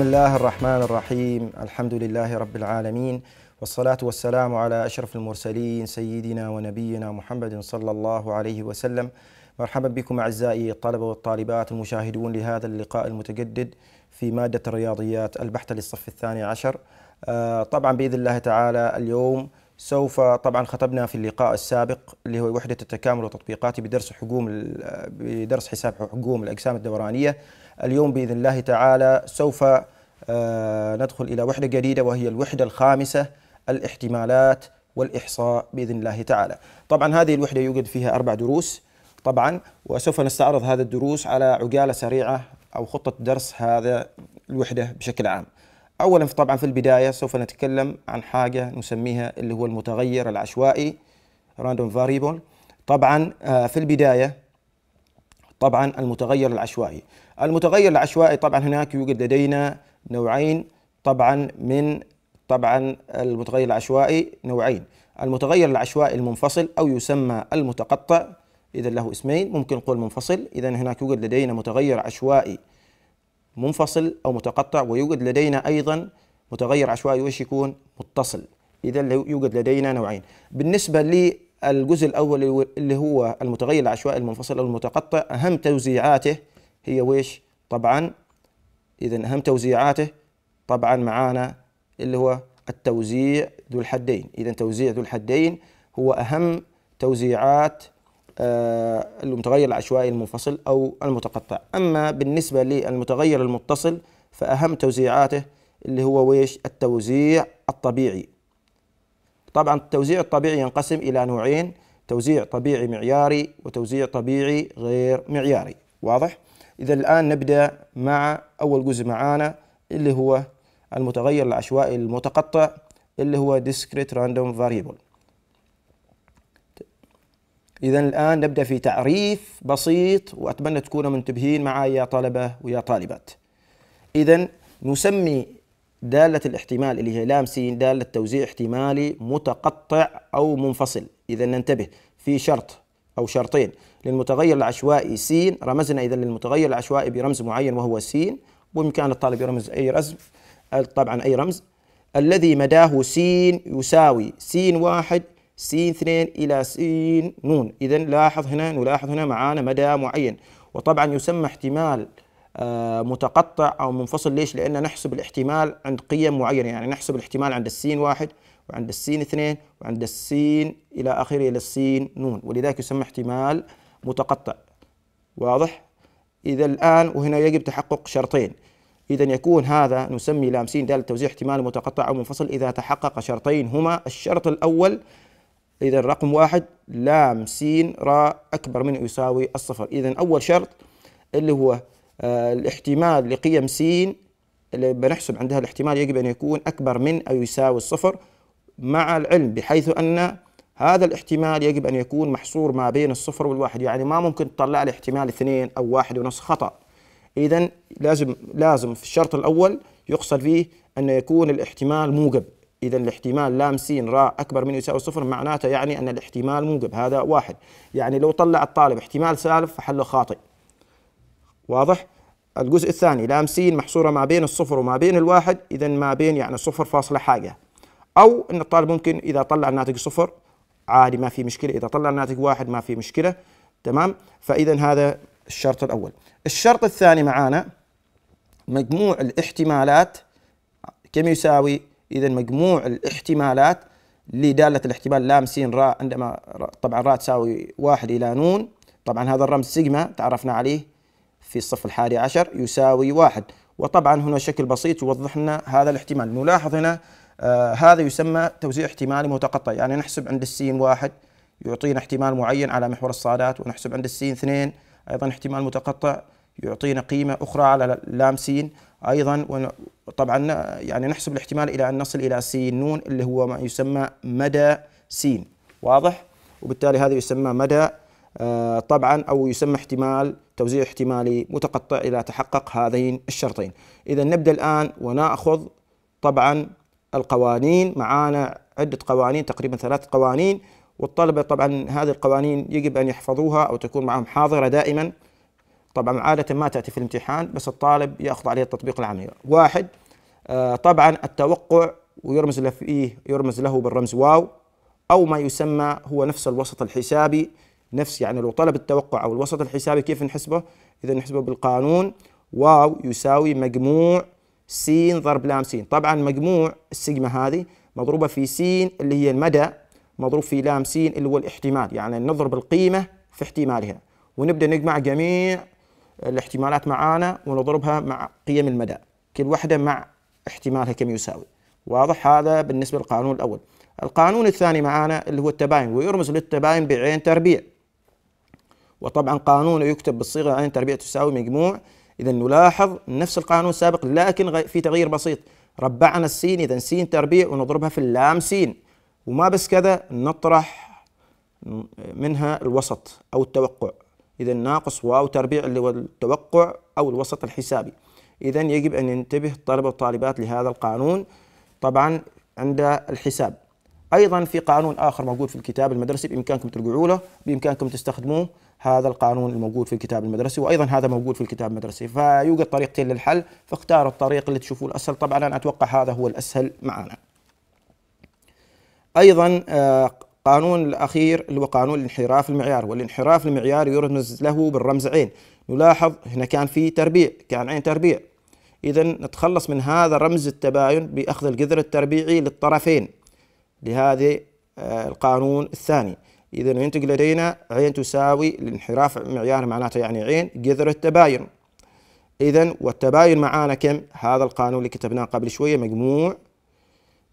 بسم الله الرحمن الرحيم الحمد لله رب العالمين والصلاة والسلام على أشرف المرسلين سيدنا ونبينا محمد صلى الله عليه وسلم مرحبا بكم أعزائي الطلبة والطالبات المشاهدون لهذا اللقاء المتجدد في مادة الرياضيات البحث للصف الثاني عشر طبعا بإذن الله تعالى اليوم سوف طبعا خطبنا في اللقاء السابق اللي هو وحدة التكامل والتطبيقات بدرس حجوم بدرس حساب حجوم الأجسام الدورانية اليوم باذن الله تعالى سوف آه، ندخل الى وحده جديده وهي الوحده الخامسه الاحتمالات والاحصاء باذن الله تعالى. طبعا هذه الوحده يوجد فيها اربع دروس طبعا وسوف نستعرض هذه الدروس على عجاله سريعه او خطه درس هذا الوحده بشكل عام. اولا طبعا في البدايه سوف نتكلم عن حاجه نسميها اللي هو المتغير العشوائي راندوم فاريبل طبعا آه، في البدايه طبعا المتغير العشوائي المتغير العشوائي طبعا هناك يوجد لدينا نوعين طبعا من طبعا المتغير العشوائي نوعين المتغير العشوائي المنفصل او يسمى المتقطع اذا له اسمين ممكن نقول منفصل اذا هناك يوجد لدينا متغير عشوائي منفصل او متقطع ويوجد لدينا ايضا متغير عشوائي وش يكون متصل اذا يوجد لدينا نوعين بالنسبه للجزء الاول اللي هو المتغير العشوائي المنفصل او المتقطع اهم توزيعاته هي ويش طبعا إذا أهم توزيعاته طبعا معانا اللي هو التوزيع ذو الحدين إذا توزيع ذو الحدين هو أهم توزيعات آه، المتغير العشوائي المنفصل أو المتقطع أما بالنسبة للمتغير المتصل فأهم توزيعاته اللي هو ويش التوزيع الطبيعي طبعا التوزيع الطبيعي ينقسم إلى نوعين توزيع طبيعي معياري وتوزيع طبيعي غير معياري واضح؟ إذا الآن نبدأ مع أول جزء معانا اللي هو المتغير العشوائي المتقطع اللي هو discrete random variable إذا الآن نبدأ في تعريف بسيط وأتمنى تكونوا منتبهين معي يا طلبة ويا طالبات إذا نسمي دالة الاحتمال اللي هي لام سين دالة توزيع احتمالي متقطع أو منفصل إذا ننتبه في شرط أو شرطين للمتغير العشوائي س رمزنا إذا للمتغير العشوائي برمز معين وهو س وإمكان الطالب يرمز أي رمز طبعا أي رمز الذي مداه س يساوي س واحد س اثنين إلى س نون إذا لاحظ هنا نلاحظ هنا معانا مدى معين وطبعا يسمى احتمال آه، متقطع أو منفصل ليش؟ لأن نحسب الاحتمال عند قيم معينة يعني نحسب الاحتمال عند السين واحد وعند السين اثنين وعند السين إلى آخره إلى السين نون ولذلك يسمى احتمال متقطع واضح؟ إذا الآن وهنا يجب تحقق شرطين إذا يكون هذا نسمي لام سين دال توزيع احتمال متقطع أو منفصل إذا تحقق شرطين هما الشرط الأول إذا رقم واحد لام سين را أكبر من يساوي الصفر إذا أول شرط اللي هو آه الاحتمال لقيم سين اللي بنحسب عندها الاحتمال يجب أن يكون أكبر من أو يساوي الصفر مع العلم بحيث أن هذا الاحتمال يجب أن يكون محصور ما بين الصفر والواحد يعني ما ممكن تطلع لي احتمال اثنين أو واحد ونص خطأ إذا لازم لازم في الشرط الأول يقصد فيه أن يكون الاحتمال موجب إذا الاحتمال لام سين راء أكبر من يساوي صفر معناته يعني أن الاحتمال موجب هذا واحد يعني لو طلع الطالب احتمال سالف فحله خاطئ واضح؟ الجزء الثاني لام سين محصورة ما بين الصفر وما بين الواحد إذا ما بين يعني صفر فاصلة حاجة او ان الطالب ممكن اذا طلع الناتج صفر عادي ما في مشكله اذا طلع الناتج واحد ما في مشكله تمام فاذا هذا الشرط الاول الشرط الثاني معانا مجموع الاحتمالات كم يساوي اذا مجموع الاحتمالات لدالة الاحتمال لام س راء عندما طبعا راء تساوي واحد إلى نون طبعا هذا الرمز سيجما تعرفنا عليه في الصف الحادي عشر يساوي واحد وطبعا هنا شكل بسيط يوضح لنا هذا الاحتمال نلاحظ هنا آه، هذا يسمى توزيع احتمالي متقطع يعني نحسب عند السين واحد يعطينا احتمال معين على محور الصادات ونحسب عند السين اثنين أيضا احتمال متقطع يعطينا قيمة أخرى على لام سين أيضا طبعا يعني نحسب الاحتمال إلى أن نصل إلى سين نون اللي هو ما يسمى مدى سين واضح وبالتالي هذا يسمى مدى آه، طبعا أو يسمى احتمال توزيع احتمالي متقطع إذا تحقق هذين الشرطين إذا نبدأ الآن ونأخذ طبعا القوانين معانا عدة قوانين تقريبا ثلاث قوانين والطلبة طبعا هذه القوانين يجب أن يحفظوها أو تكون معهم حاضرة دائما طبعا عادة ما تأتي في الامتحان بس الطالب يأخذ عليها التطبيق العملي واحد آه، طبعا التوقع ويرمز له فيه يرمز له بالرمز واو أو ما يسمى هو نفس الوسط الحسابي نفس يعني لو طلب التوقع أو الوسط الحسابي كيف نحسبه إذا نحسبه بالقانون واو يساوي مجموع س ضرب لام س طبعا مجموع السيجما هذه مضروبة في س اللي هي المدى مضروب في لام س اللي هو الاحتمال يعني نضرب القيمة في احتمالها ونبدأ نجمع جميع الاحتمالات معانا ونضربها مع قيم المدى كل واحدة مع احتمالها كم يساوي واضح هذا بالنسبة للقانون الأول القانون الثاني معانا اللي هو التباين ويرمز للتباين بعين تربيع وطبعا قانون يكتب بالصيغة عين تربيع تساوي مجموع إذا نلاحظ نفس القانون السابق لكن في تغيير بسيط ربعنا السين إذا سين تربيع ونضربها في اللام سين وما بس كذا نطرح منها الوسط أو التوقع إذا ناقص واو تربيع اللي هو التوقع أو الوسط الحسابي إذا يجب أن ينتبه الطلبة والطالبات لهذا القانون طبعا عند الحساب أيضا في قانون آخر موجود في الكتاب المدرسي بإمكانكم ترجعوا له بإمكانكم تستخدموه هذا القانون الموجود في الكتاب المدرسي وايضا هذا موجود في الكتاب المدرسي فيوجد طريقتين للحل فاختاروا الطريق اللي تشوفوه الاسهل طبعا انا اتوقع هذا هو الاسهل معنا ايضا آه، قانون الاخير اللي هو قانون الانحراف المعيار والانحراف المعيار يرمز له بالرمز عين نلاحظ هنا كان في تربيع كان عين تربيع اذا نتخلص من هذا رمز التباين باخذ الجذر التربيعي للطرفين لهذه آه، القانون الثاني إذا ينتج لدينا عين تساوي الانحراف معيار معناته يعني عين جذر التباين إذا والتباين معانا كم؟ هذا القانون اللي كتبناه قبل شوية مجموع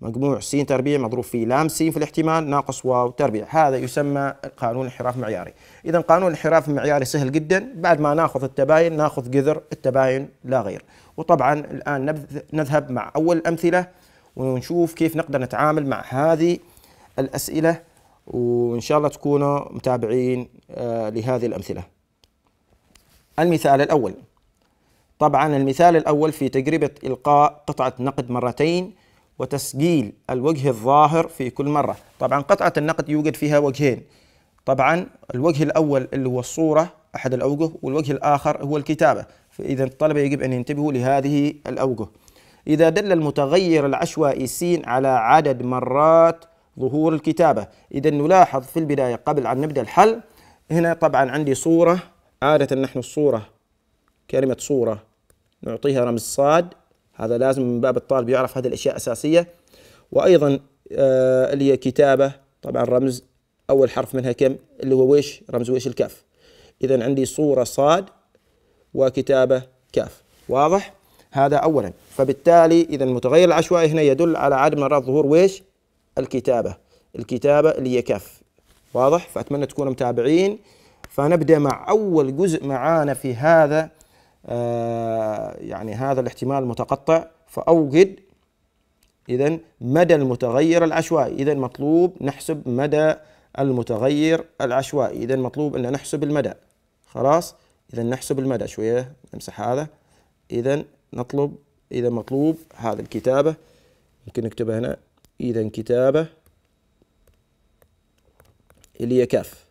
مجموع س تربيع مضروب في لام س في الاحتمال ناقص واو تربيع هذا يسمى قانون انحراف معياري إذا قانون الانحراف المعياري سهل جدا بعد ما ناخذ التباين ناخذ جذر التباين لا غير وطبعا الآن نذهب مع أول الأمثلة ونشوف كيف نقدر نتعامل مع هذه الأسئلة وإن شاء الله تكونوا متابعين آه، لهذه الأمثلة المثال الأول طبعا المثال الأول في تجربة إلقاء قطعة نقد مرتين وتسجيل الوجه الظاهر في كل مرة طبعا قطعة النقد يوجد فيها وجهين طبعا الوجه الأول اللي هو الصورة أحد الأوجه والوجه الآخر هو الكتابة فإذا الطلبة يجب أن ينتبهوا لهذه الأوجه إذا دل المتغير العشوائي س على عدد مرات ظهور الكتابة إذا نلاحظ في البداية قبل أن نبدأ الحل هنا طبعا عندي صورة عادة نحن الصورة كلمة صورة نعطيها رمز صاد هذا لازم من باب الطالب يعرف هذه الأشياء أساسية وأيضا آه اللي هي كتابة طبعا رمز أول حرف منها كم اللي هو ويش رمز ويش الكاف إذا عندي صورة صاد وكتابة كاف واضح؟ هذا أولا فبالتالي إذا المتغير العشوائي هنا يدل على عدم ظهور ويش الكتابة الكتابة اللي هي كاف واضح فأتمنى تكونوا متابعين فنبدأ مع أول جزء معانا في هذا آه يعني هذا الاحتمال المتقطع فأوجد إذا مدى المتغير العشوائي إذا مطلوب نحسب مدى المتغير العشوائي إذا مطلوب أن نحسب المدى خلاص إذا نحسب المدى شوية نمسح هذا إذا نطلب إذا مطلوب هذه الكتابة ممكن نكتبها هنا إذا كتابة اللي هي كاف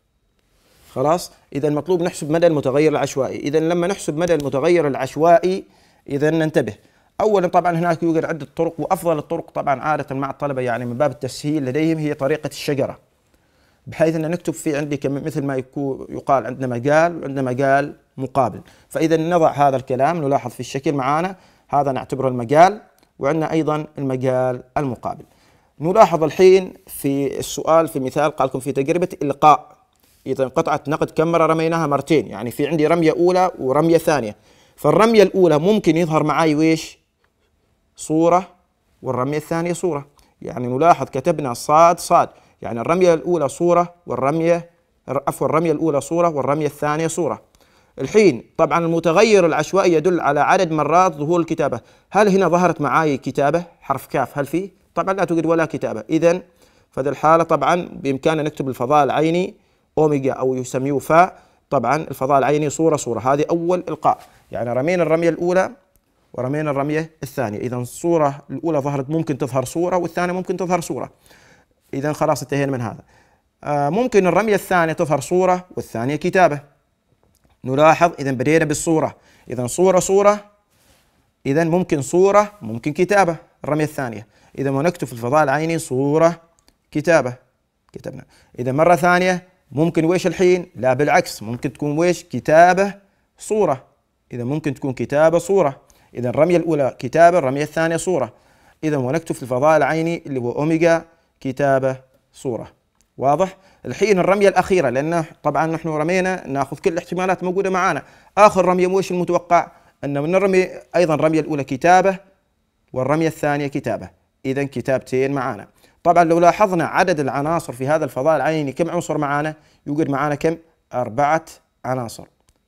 خلاص إذا مطلوب نحسب مدى المتغير العشوائي إذا لما نحسب مدى المتغير العشوائي إذا ننتبه اولا طبعا هناك يوجد عده طرق وافضل الطرق طبعا عاده مع الطلبه يعني من باب التسهيل لديهم هي طريقه الشجره بحيث ان نكتب في عندي مثل ما يقال عندنا مجال وعندنا مجال مقابل فاذا نضع هذا الكلام نلاحظ في الشكل معانا هذا نعتبره المجال وعندنا ايضا المجال المقابل نلاحظ الحين في السؤال في مثال قال لكم في تجربة إلقاء إذا انقطعت نقد كم مرة رميناها مرتين يعني في عندي رمية أولى ورمية ثانية فالرمية الأولى ممكن يظهر معي ويش صورة والرمية الثانية صورة يعني نلاحظ كتبنا صاد صاد يعني الرمية الأولى صورة والرمية عفوا الرمية الأولى صورة والرمية الثانية صورة الحين طبعا المتغير العشوائي يدل على عدد مرات ظهور الكتابة هل هنا ظهرت معاي كتابة حرف كاف هل فيه طبعا لا توجد ولا كتابة إذا فهذه الحالة طبعا بإمكاننا نكتب الفضاء العيني أوميجا أو يسميه فا طبعا الفضاء العيني صورة صورة هذه أول إلقاء يعني رمينا الرمية الأولى ورمينا الرمية الثانية إذا الصورة الأولى ظهرت ممكن تظهر صورة والثانية ممكن تظهر صورة إذا خلاص انتهينا من هذا آه، ممكن الرمية الثانية تظهر صورة والثانية كتابة نلاحظ إذا بدينا بالصورة إذا صورة صورة إذا ممكن صورة ممكن كتابة الرمية الثانية إذا ما نكتب في الفضاء العيني صورة كتابة كتبنا إذا مرة ثانية ممكن ويش الحين لا بالعكس ممكن تكون ويش كتابة صورة إذا ممكن تكون كتابة صورة إذا الرمية الأولى كتابة الرمية الثانية صورة إذا ما نكتب في الفضاء العيني اللي هو أوميجا كتابة صورة واضح الحين الرمية الأخيرة لأن طبعا نحن رمينا ناخذ كل الاحتمالات موجودة معنا آخر رمية ويش المتوقع أن من الرمي أيضا الرمية الأولى كتابة والرمية الثانية كتابة إذا كتابتين معانا طبعا لو لاحظنا عدد العناصر في هذا الفضاء العيني كم عنصر معانا يوجد معانا كم أربعة عناصر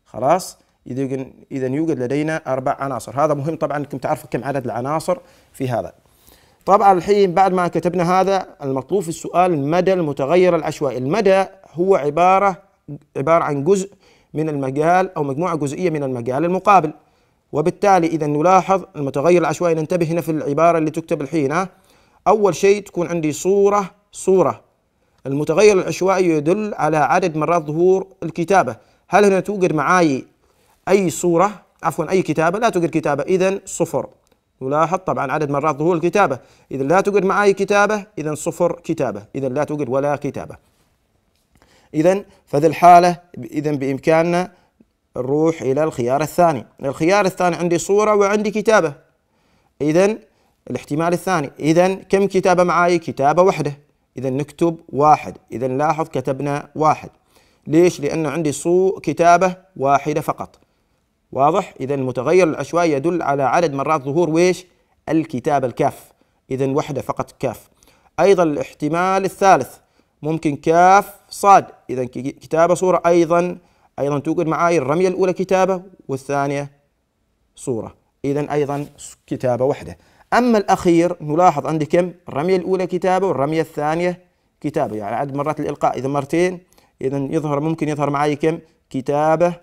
خلاص إذا إذا يوجد لدينا أربع عناصر هذا مهم طبعا أنكم تعرفوا كم عدد العناصر في هذا طبعا الحين بعد ما كتبنا هذا المطلوب في السؤال المدى المتغير العشوائي المدى هو عبارة عبارة عن جزء من المجال أو مجموعة جزئية من المجال المقابل وبالتالي إذا نلاحظ المتغير العشوائي ننتبه هنا في العبارة اللي تكتب الحين أول شيء تكون عندي صورة صورة المتغير العشوائي يدل على عدد مرات ظهور الكتابة هل هنا توجد معاي أي صورة عفوا أي كتابة لا توجد كتابة إذا صفر نلاحظ طبعا عدد مرات ظهور الكتابة إذا لا توجد معاي كتابة إذا صفر كتابة إذا لا توجد ولا كتابة إذا فذي الحالة إذا بإمكاننا نروح إلى الخيار الثاني الخيار الثاني عندي صورة وعندي كتابة إذا الاحتمال الثاني إذا كم كتابة معاي كتابة واحدة إذا نكتب واحد إذا لاحظ كتبنا واحد ليش لأن عندي صو كتابة واحدة فقط واضح إذا المتغير العشوائي يدل على عدد مرات ظهور ويش الكتابة الكاف إذا واحدة فقط كاف أيضا الاحتمال الثالث ممكن كاف صاد إذا كتابة صورة أيضا أيضا توجد معاي الرمية الأولى كتابة والثانية صورة إذا أيضا كتابة واحدة أما الأخير نلاحظ عندي كم الرمية الأولى كتابة والرمية الثانية كتابة يعني عدد مرات الإلقاء إذا مرتين إذا يظهر ممكن يظهر معي كم كتابة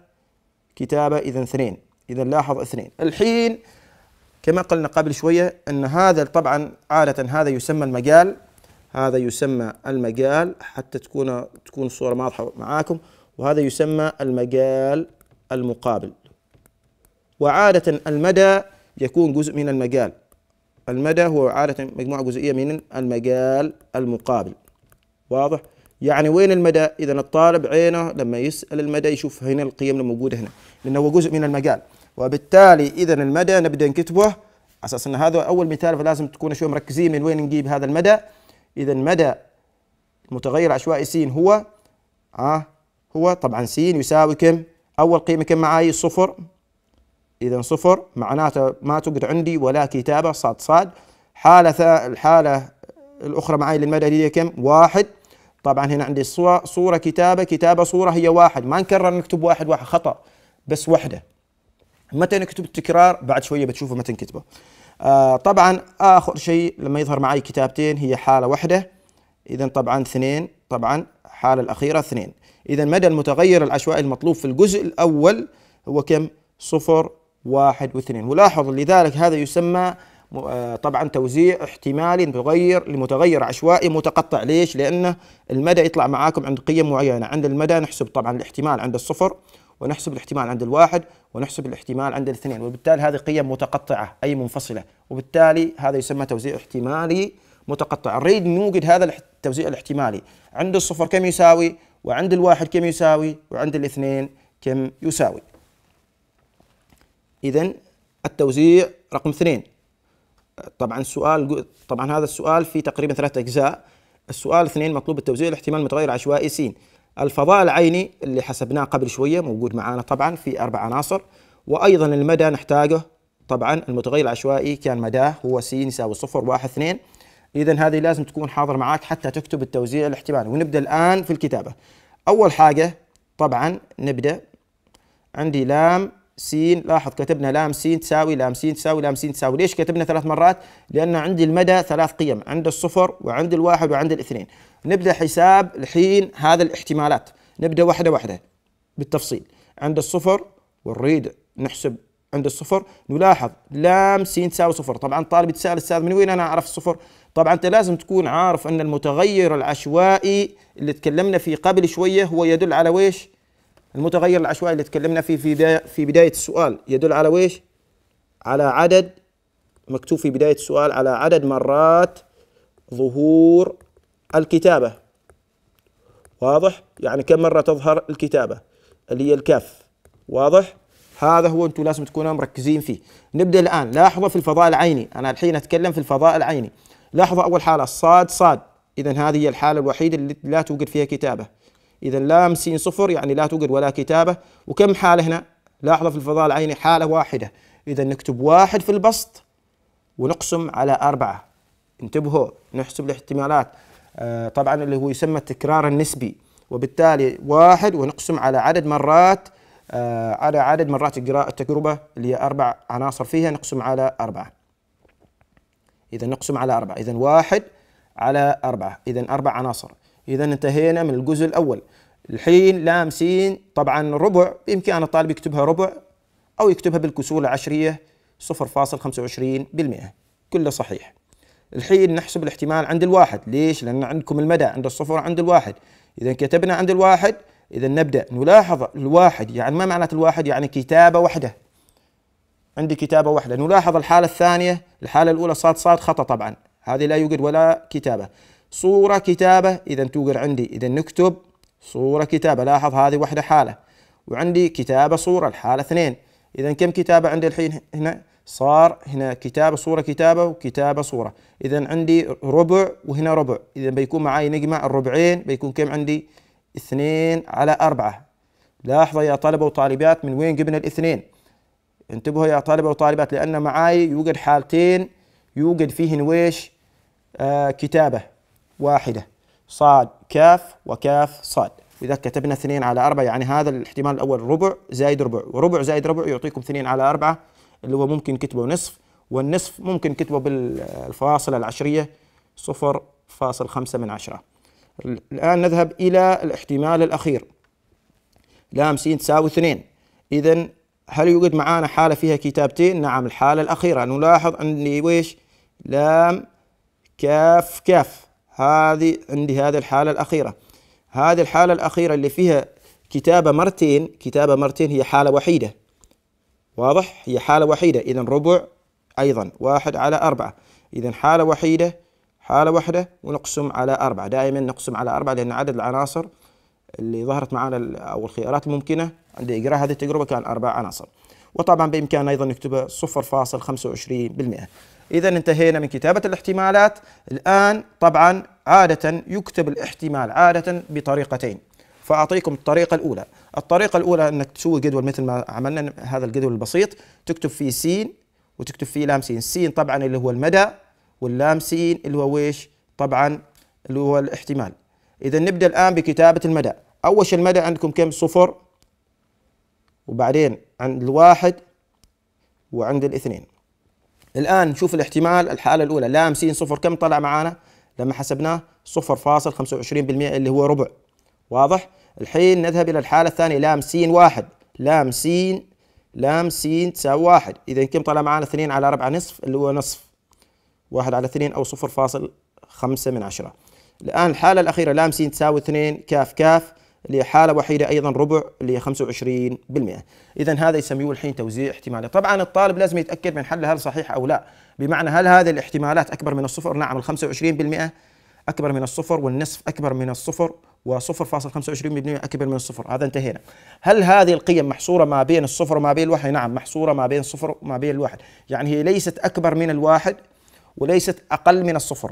كتابة إذا اثنين إذا لاحظ اثنين الحين كما قلنا قبل شوية أن هذا طبعا عادة هذا يسمى المجال هذا يسمى المجال حتى تكون تكون الصورة واضحة معاكم وهذا يسمى المجال المقابل وعادة المدى يكون جزء من المجال المدى هو عادة مجموعة جزئية من المجال المقابل واضح؟ يعني وين المدى؟ إذا الطالب عينه لما يسأل المدى يشوف هنا القيم الموجودة هنا لأنه هو جزء من المجال وبالتالي إذا المدى نبدأ نكتبه أساس أن هذا أول مثال فلازم تكون شوي مركزين من وين نجيب هذا المدى إذا مدى متغير عشوائي س هو آه هو طبعا س يساوي كم أول قيمة كم معاي صفر إذا صفر معناته ما تقعد عندي ولا كتابة صاد صاد حالة الحالة الأخرى معاي للمدى هي كم واحد طبعا هنا عندي صورة, صورة كتابة كتابة صورة هي واحد ما نكرر نكتب واحد واحد خطأ بس واحدة متى نكتب التكرار بعد شوية بتشوفوا متى نكتبه آه طبعا آخر شيء لما يظهر معي كتابتين هي حالة واحدة إذا طبعا اثنين طبعا الحالة الأخيرة اثنين إذا مدى المتغير العشوائي المطلوب في الجزء الأول هو كم؟ صفر واحد واثنين ولاحظ لذلك هذا يسمى آه، طبعا توزيع احتمالي متغير لمتغير عشوائي متقطع ليش؟ لأن المدى يطلع معاكم عند قيم معينة عند المدى نحسب طبعا الاحتمال عند الصفر ونحسب الاحتمال عند الواحد ونحسب الاحتمال عند الاثنين وبالتالي هذه قيم متقطعة أي منفصلة وبالتالي هذا يسمى توزيع احتمالي متقطع نريد نوجد هذا التوزيع الاحتمالي عند الصفر كم يساوي وعند الواحد كم يساوي وعند الاثنين كم يساوي إذا التوزيع رقم اثنين طبعا السؤال طبعا هذا السؤال في تقريبا ثلاثة أجزاء السؤال اثنين مطلوب التوزيع الاحتمال المتغير العشوائي س الفضاء العيني اللي حسبناه قبل شوية موجود معانا طبعا في أربع عناصر وأيضا المدى نحتاجه طبعا المتغير العشوائي كان مداه هو س يساوي صفر واحد اثنين إذا هذه لازم تكون حاضر معاك حتى تكتب التوزيع الاحتمالي ونبدأ الآن في الكتابة أول حاجة طبعا نبدأ عندي لام سين لاحظ كتبنا لام سين تساوي لام سين تساوي لام سين تساوي ليش كتبنا ثلاث مرات لأن عندي المدى ثلاث قيم عند الصفر وعند الواحد وعند الاثنين نبدأ حساب الحين هذا الاحتمالات نبدأ واحدة واحدة بالتفصيل عند الصفر ونريد نحسب عند الصفر نلاحظ لام سين تساوي صفر طبعا الطالب يتساءل استاذ من وين انا اعرف الصفر طبعا انت لازم تكون عارف ان المتغير العشوائي اللي تكلمنا فيه قبل شويه هو يدل على ويش المتغير العشوائي اللي تكلمنا فيه في بداية, في بدايه السؤال يدل على ويش على عدد مكتوب في بدايه السؤال على عدد مرات ظهور الكتابه واضح يعني كم مره تظهر الكتابه اللي هي الكاف واضح هذا هو انتم لازم تكونوا مركزين فيه نبدا الان لاحظوا في الفضاء العيني انا الحين اتكلم في الفضاء العيني لاحظوا أول حالة صاد صاد إذا هذه هي الحالة الوحيدة اللي لا توجد فيها كتابة إذا لام سين صفر يعني لا توجد ولا كتابة وكم حالة هنا لاحظوا في الفضاء العيني حالة واحدة إذا نكتب واحد في البسط ونقسم على أربعة انتبهوا نحسب الاحتمالات آه طبعا اللي هو يسمى التكرار النسبي وبالتالي واحد ونقسم على عدد مرات آه على عدد مرات التجربة اللي هي أربع عناصر فيها نقسم على أربعة إذا نقسم على أربعة إذا واحد على أربعة إذا أربع عناصر إذا انتهينا من الجزء الأول الحين لام سين طبعا ربع بإمكان الطالب يكتبها ربع أو يكتبها بالكسولة العشرية 0.25% كله صحيح الحين نحسب الاحتمال عند الواحد ليش؟ لأن عندكم المدى عند الصفر عند الواحد إذا كتبنا عند الواحد إذا نبدأ نلاحظ الواحد يعني ما معنى الواحد يعني كتابة واحدة عندي كتابة واحدة نلاحظ الحالة الثانية الحالة الأولى صاد صاد خطأ طبعا هذه لا يوجد ولا كتابة صورة كتابة إذا توجد عندي إذا نكتب صورة كتابة لاحظ هذه واحدة حالة وعندي كتابة صورة الحالة اثنين إذا كم كتابة عندي الحين هنا صار هنا كتابة صورة كتابة وكتابة صورة إذا عندي ربع وهنا ربع إذا بيكون معي نجمع الربعين بيكون كم عندي اثنين على أربعة لاحظوا يا طلبة وطالبات من وين جبنا الاثنين انتبهوا يا طالبة وطالبات لأن معاي يوجد حالتين يوجد فيهن ويش آه كتابة واحدة صاد كاف وكاف صاد وإذا كتبنا اثنين على أربعة يعني هذا الاحتمال الأول ربع زائد ربع وربع زائد ربع يعطيكم اثنين على أربعة اللي هو ممكن كتبه نصف والنصف ممكن كتبه بالفاصلة العشرية صفر فاصل خمسة من عشرة الآن نذهب إلى الاحتمال الأخير لام سين تساوي اثنين إذا هل يوجد معانا حالة فيها كتابتين؟ نعم الحالة الأخيرة نلاحظ عندي ويش؟ لام كاف كاف هذه عندي هذه الحالة الأخيرة هذه الحالة الأخيرة اللي فيها كتابة مرتين كتابة مرتين هي حالة وحيدة واضح؟ هي حالة وحيدة إذا ربع أيضا واحد على أربعة إذا حالة وحيدة حالة واحدة ونقسم على أربعة دائما نقسم على أربعة لأن عدد العناصر اللي ظهرت معنا او الخيارات الممكنه عند اجراء هذه التجربه كان اربع عناصر وطبعا بامكاننا ايضا نكتبه 0.25% اذا انتهينا من كتابه الاحتمالات الان طبعا عاده يكتب الاحتمال عاده بطريقتين فاعطيكم الطريقه الاولى الطريقه الاولى انك تسوي جدول مثل ما عملنا هذا الجدول البسيط تكتب فيه سين وتكتب فيه لام سين سين طبعا اللي هو المدى واللام سين اللي هو ويش طبعا اللي هو الاحتمال اذا نبدا الان بكتابه المدى أول شيء المدى عندكم كم صفر وبعدين عند الواحد وعند الاثنين الآن نشوف الاحتمال الحالة الأولى لام سين صفر كم طلع معانا لما حسبناه صفر فاصل بالمئة اللي هو ربع واضح الحين نذهب إلى الحالة الثانية لام سين واحد لام سين لام سين تساوي واحد إذا كم طلع معانا اثنين على ربع نصف اللي هو نصف واحد على اثنين أو صفر فاصل خمسة من عشرة الآن الحالة الأخيرة لام سين تساوي اثنين كاف كاف لحالة وحيدة أيضا ربع ل 25% إذا هذا يسميه الحين توزيع احتمالي طبعا الطالب لازم يتأكد من حل هل صحيح أو لا بمعنى هل هذه الاحتمالات أكبر من الصفر نعم ال 25% أكبر من الصفر والنصف أكبر من الصفر و0.25% أكبر من الصفر هذا انتهينا هل هذه القيم محصورة ما بين الصفر وما بين الواحد نعم محصورة ما بين الصفر وما بين الواحد يعني هي ليست أكبر من الواحد وليست أقل من الصفر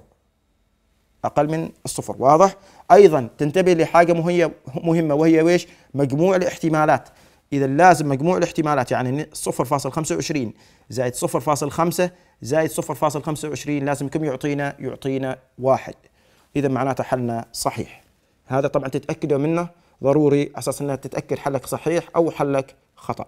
اقل من الصفر واضح ايضا تنتبه لحاجه مهمه وهي ويش مجموع الاحتمالات اذا لازم مجموع الاحتمالات يعني 0.25 زائد 0.5 زائد 0.25 لازم كم يعطينا يعطينا واحد اذا معناته حلنا صحيح هذا طبعا تتاكدوا منه ضروري اساس انك تتاكد حلك صحيح او حلك خطا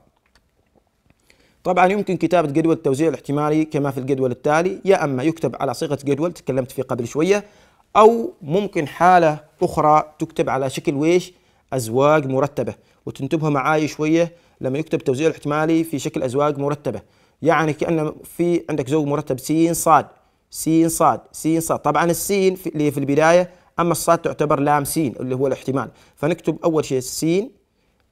طبعا يمكن كتابة جدول التوزيع الاحتمالي كما في الجدول التالي يا أما يكتب على صيغة جدول تكلمت فيه قبل شوية أو ممكن حالة أخرى تكتب على شكل ويش أزواج مرتبة وتنتبهوا معاي شوية لما يكتب توزيع الاحتمالي في شكل أزواج مرتبة يعني كأن في عندك زوج مرتب سين صاد سين صاد سين صاد طبعا السين في اللي في البداية أما الصاد تعتبر لام سين اللي هو الاحتمال فنكتب أول شيء السين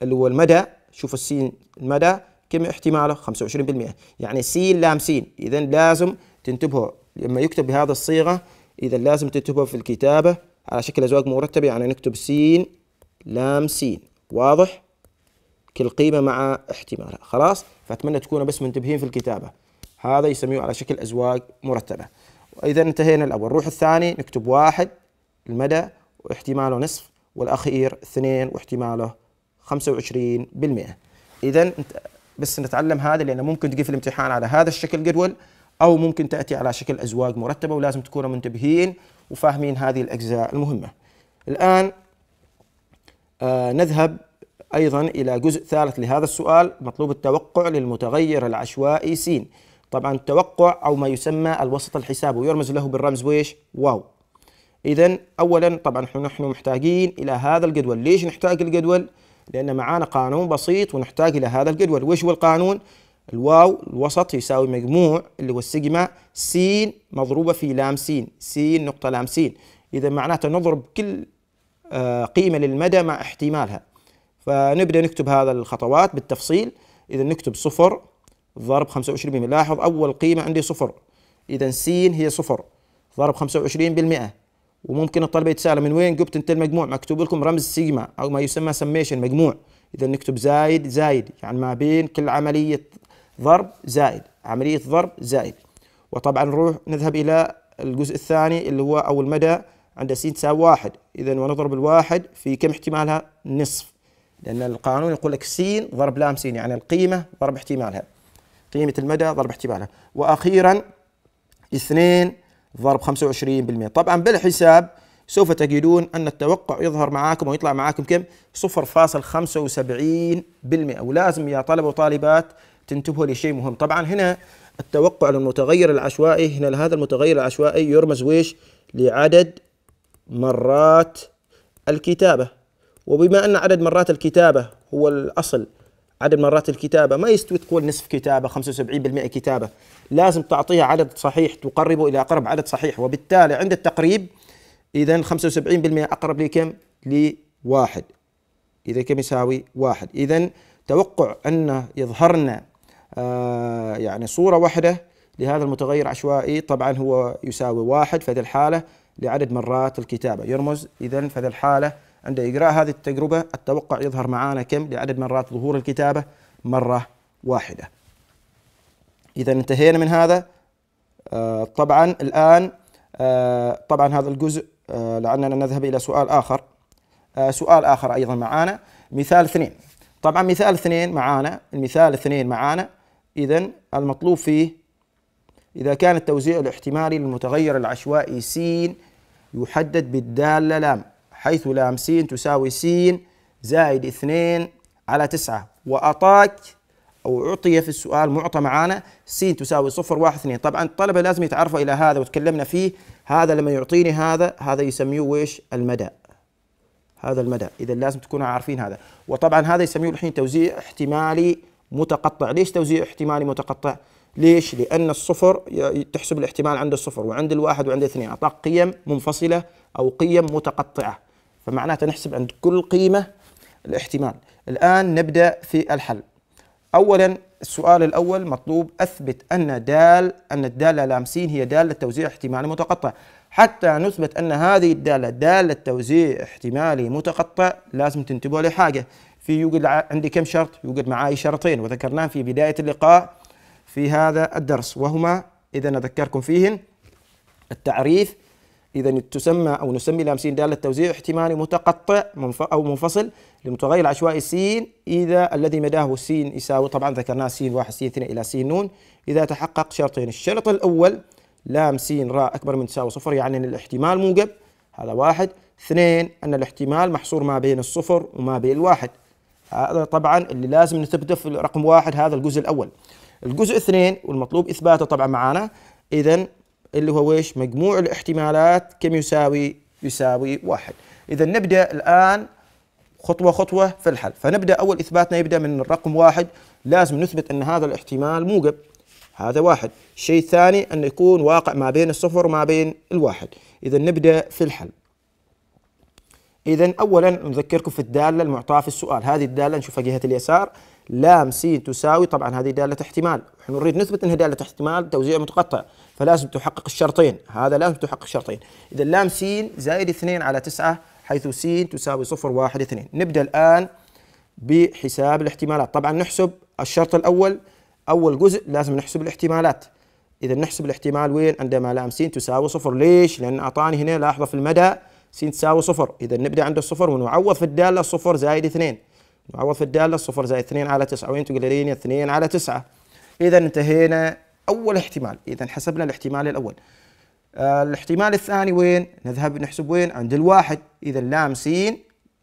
اللي هو المدى شوف السين المدى كم احتماله 25% يعني سين لام سين إذا لازم تنتبهوا لما يكتب بهذه الصيغة إذا لازم تنتبهوا في الكتابة على شكل أزواج مرتبة يعني نكتب سين لام سين واضح؟ كل قيمة مع احتمالها خلاص؟ فأتمنى تكونوا بس منتبهين في الكتابة هذا يسميه على شكل أزواج مرتبة وإذا انتهينا الأول نروح الثاني نكتب واحد المدى واحتماله نصف والأخير اثنين واحتماله 25% إذا بس نتعلم هذا لأنه ممكن تجي في الامتحان على هذا الشكل جدول أو ممكن تأتي على شكل أزواج مرتبة ولازم تكونوا منتبهين وفاهمين هذه الأجزاء المهمة الآن آه نذهب أيضا إلى جزء ثالث لهذا السؤال مطلوب التوقع للمتغير العشوائي س طبعا التوقع أو ما يسمى الوسط الحسابي ويرمز له بالرمز ويش واو إذا أولا طبعا نحن محتاجين إلى هذا الجدول ليش نحتاج الجدول؟ لأن معانا قانون بسيط ونحتاج إلى هذا الجدول وش هو القانون؟ الواو الوسط يساوي مجموع اللي هو السيجما س مضروبة في لام س س نقطة لام س إذا معناته نضرب كل آه، قيمة للمدى مع احتمالها فنبدأ نكتب هذا الخطوات بالتفصيل إذا نكتب صفر ضرب 25% لاحظ أول قيمة عندي صفر إذا س هي صفر ضرب 25% وممكن الطلبة يتساءل من وين جبت أنت المجموع مكتوب لكم رمز سيجما أو ما يسمى سميشن مجموع إذا نكتب زايد زايد يعني ما بين كل عملية ضرب زائد عملية ضرب زائد وطبعا نروح نذهب إلى الجزء الثاني اللي هو أو المدى عند س تساوي واحد إذا ونضرب الواحد في كم احتمالها نصف لأن القانون يقول لك س ضرب لام س يعني القيمة ضرب احتمالها قيمة المدى ضرب احتمالها وأخيرا اثنين ضرب 25% طبعا بالحساب سوف تجدون أن التوقع يظهر معاكم ويطلع معاكم كم 0.75% ولازم يا طلبة وطالبات تنتبهوا لشيء مهم طبعا هنا التوقع للمتغير العشوائي هنا لهذا المتغير العشوائي يرمز ويش لعدد مرات الكتابة وبما أن عدد مرات الكتابة هو الأصل عدد مرات الكتابة ما يستوي تقول نصف كتابة 75% كتابة لازم تعطيها عدد صحيح تقربه إلى أقرب عدد صحيح وبالتالي عند التقريب إذا 75% أقرب لكم لواحد إذا كم يساوي واحد إذا توقع أن يظهرنا آه، يعني صورة واحدة لهذا المتغير عشوائي طبعا هو يساوي واحد في هذه الحالة لعدد مرات الكتابة يرمز إذا في هذه الحالة عند إجراء هذه التجربة التوقع يظهر معانا كم لعدد مرات ظهور الكتابة مرة واحدة إذا انتهينا من هذا آه طبعا الآن آه طبعا هذا الجزء آه لعلنا نذهب إلى سؤال آخر آه، سؤال آخر أيضا معانا مثال اثنين طبعا مثال اثنين معانا المثال اثنين معانا إذا المطلوب فيه إذا كان التوزيع الاحتمالي للمتغير العشوائي س يحدد بالدالة لام حيث لام س تساوي س زائد 2 على 9 وأعطاك أو أعطي في السؤال معطى معانا س تساوي 0 1 2 طبعا الطلبة لازم يتعرفوا إلى هذا وتكلمنا فيه هذا لما يعطيني هذا هذا يسميه ويش المدى هذا المدى إذا لازم تكونوا عارفين هذا وطبعا هذا يسميه الحين توزيع احتمالي متقطع ليش توزيع احتمالي متقطع ليش لأن الصفر تحسب الاحتمال عند الصفر وعند الواحد وعند الاثنين أعطاك قيم منفصلة أو قيم متقطعة فمعناته نحسب عند كل قيمة الاحتمال الآن نبدأ في الحل أولا السؤال الأول مطلوب أثبت أن دال أن الدالة لام هي دالة توزيع احتمالي متقطع حتى نثبت أن هذه الدالة دالة توزيع احتمالي متقطع لازم تنتبهوا لحاجة في يوجد عندي كم شرط؟ يوجد معي شرطين وذكرناه في بداية اللقاء في هذا الدرس وهما إذا أذكركم فيهن التعريف إذا تسمى أو نسمي الهامسين دالة توزيع احتمالي متقطع أو منفصل لمتغير العشوائي سين إذا الذي مداه سين يساوي طبعا ذكرنا سين واحد سين اثنين إلى سين نون إذا تحقق شرطين الشرط الأول لام سين راء أكبر من تساوي صفر يعني أن الاحتمال موجب هذا واحد اثنين أن الاحتمال محصور ما بين الصفر وما بين الواحد هذا طبعا اللي لازم نثبته في رقم واحد هذا الجزء الاول الجزء اثنين والمطلوب اثباته طبعا معانا اذا اللي هو ويش مجموع الاحتمالات كم يساوي يساوي واحد اذا نبدا الان خطوه خطوه في الحل فنبدا اول اثباتنا يبدا من الرقم واحد لازم نثبت ان هذا الاحتمال موجب هذا واحد الشيء الثاني أن يكون واقع ما بين الصفر وما بين الواحد إذا نبدأ في الحل إذا أولا نذكركم في الدالة المعطاة في السؤال هذه الدالة نشوفها جهة اليسار لام س تساوي طبعا هذه دالة احتمال نحن نريد نثبت أنها دالة احتمال توزيع متقطع فلازم تحقق الشرطين هذا لازم تحقق الشرطين إذا لام س زائد 2 على 9 حيث س تساوي 0 1 2 نبدأ الآن بحساب الاحتمالات طبعا نحسب الشرط الأول أول جزء لازم نحسب الاحتمالات إذا نحسب الاحتمال وين عندما لام س تساوي صفر ليش؟ لأن أعطاني هنا لاحظة في المدى س تساوي صفر إذا نبدأ عند الصفر ونعوض في الدالة صفر زائد اثنين نعوض في الدالة صفر زائد اثنين على تسعة وين تقول لي اثنين على تسعة إذا انتهينا أول احتمال إذا حسبنا الاحتمال الأول آه، الاحتمال الثاني وين نذهب نحسب وين عند الواحد إذا لام س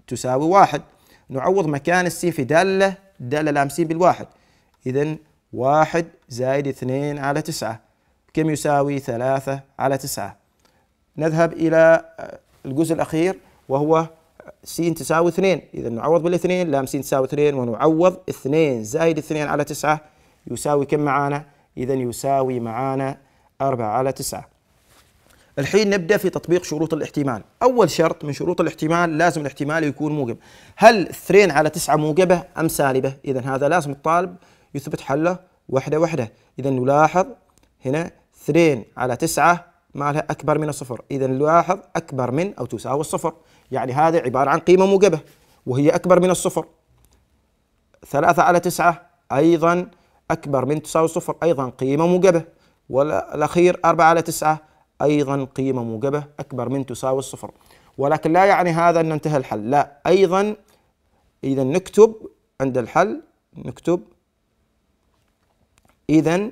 تساوي واحد نعوض مكان السي في دالة دالة لام س بالواحد إذا واحد زائد اثنين على تسعة كم يساوي ثلاثة على تسعة نذهب إلى الجزء الأخير وهو س تساوي 2 إذا نعوض بالاثنين لام س تساوي 2 ونعوض 2 زائد 2 على 9 يساوي كم معانا؟ إذا يساوي معانا 4 على 9 الحين نبدأ في تطبيق شروط الاحتمال أول شرط من شروط الاحتمال لازم الاحتمال يكون موجب هل 2 على 9 موجبة أم سالبة؟ إذا هذا لازم الطالب يثبت حله واحدة واحدة إذا نلاحظ هنا 2 على 9 مالها أكبر من الصفر إذا لاحظ أكبر من أو تساوي الصفر يعني هذا عبارة عن قيمة موجبة وهي أكبر من الصفر ثلاثة على تسعة أيضا أكبر من تساوي الصفر أيضا قيمة موجبة والأخير أربعة على تسعة أيضا قيمة موجبة أكبر من تساوي الصفر ولكن لا يعني هذا أن انتهى الحل لا أيضا إذا نكتب عند الحل نكتب إذا